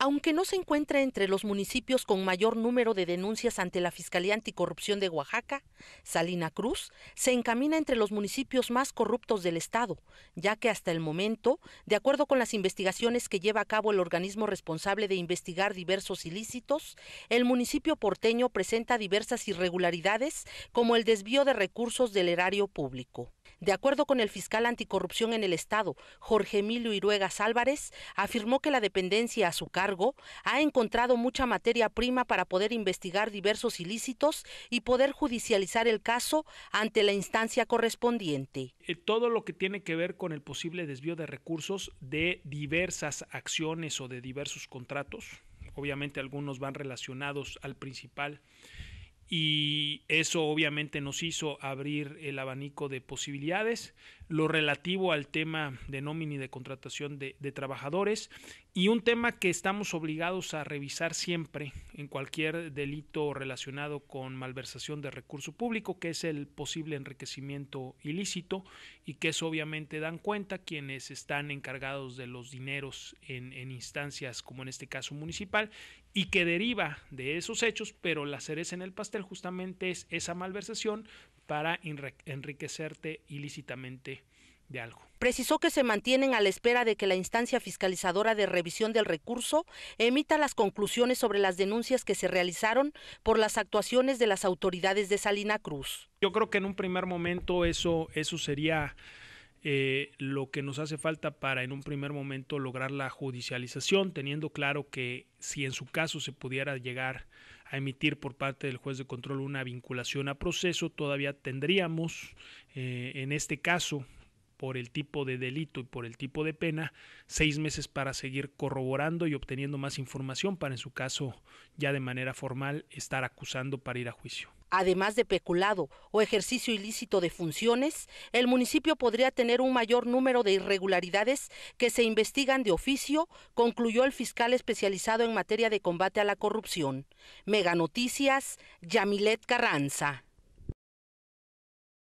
Aunque no se encuentra entre los municipios con mayor número de denuncias ante la Fiscalía Anticorrupción de Oaxaca, Salina Cruz se encamina entre los municipios más corruptos del Estado, ya que hasta el momento, de acuerdo con las investigaciones que lleva a cabo el organismo responsable de investigar diversos ilícitos, el municipio porteño presenta diversas irregularidades como el desvío de recursos del erario público. De acuerdo con el fiscal anticorrupción en el Estado, Jorge Emilio Iruegas Álvarez, afirmó que la dependencia a su cargo ha encontrado mucha materia prima para poder investigar diversos ilícitos y poder judicializar el caso ante la instancia correspondiente. Eh, todo lo que tiene que ver con el posible desvío de recursos de diversas acciones o de diversos contratos, obviamente algunos van relacionados al principal y eso obviamente nos hizo abrir el abanico de posibilidades, lo relativo al tema de nómina y de contratación de, trabajadores y un tema que estamos obligados a revisar siempre en cualquier delito relacionado con malversación de recurso público, que es el posible enriquecimiento ilícito y que eso obviamente dan cuenta quienes están encargados de los dineros en, en instancias como en este caso municipal y que deriva de esos hechos, pero la cereza en el pastel justamente es esa malversación para enriquecerte ilícitamente de algo. Precisó que se mantienen a la espera de que la instancia fiscalizadora de revisión del recurso emita las conclusiones sobre las denuncias que se realizaron por las actuaciones de las autoridades de Salina Cruz. Yo creo que en un primer momento eso, eso sería eh, lo que nos hace falta para en un primer momento lograr la judicialización, teniendo claro que si en su caso se pudiera llegar a emitir por parte del juez de control una vinculación a proceso, todavía tendríamos eh, en este caso por el tipo de delito y por el tipo de pena, seis meses para seguir corroborando y obteniendo más información para en su caso ya de manera formal estar acusando para ir a juicio. Además de peculado o ejercicio ilícito de funciones, el municipio podría tener un mayor número de irregularidades que se investigan de oficio, concluyó el fiscal especializado en materia de combate a la corrupción. Mega Noticias, Yamilet Carranza.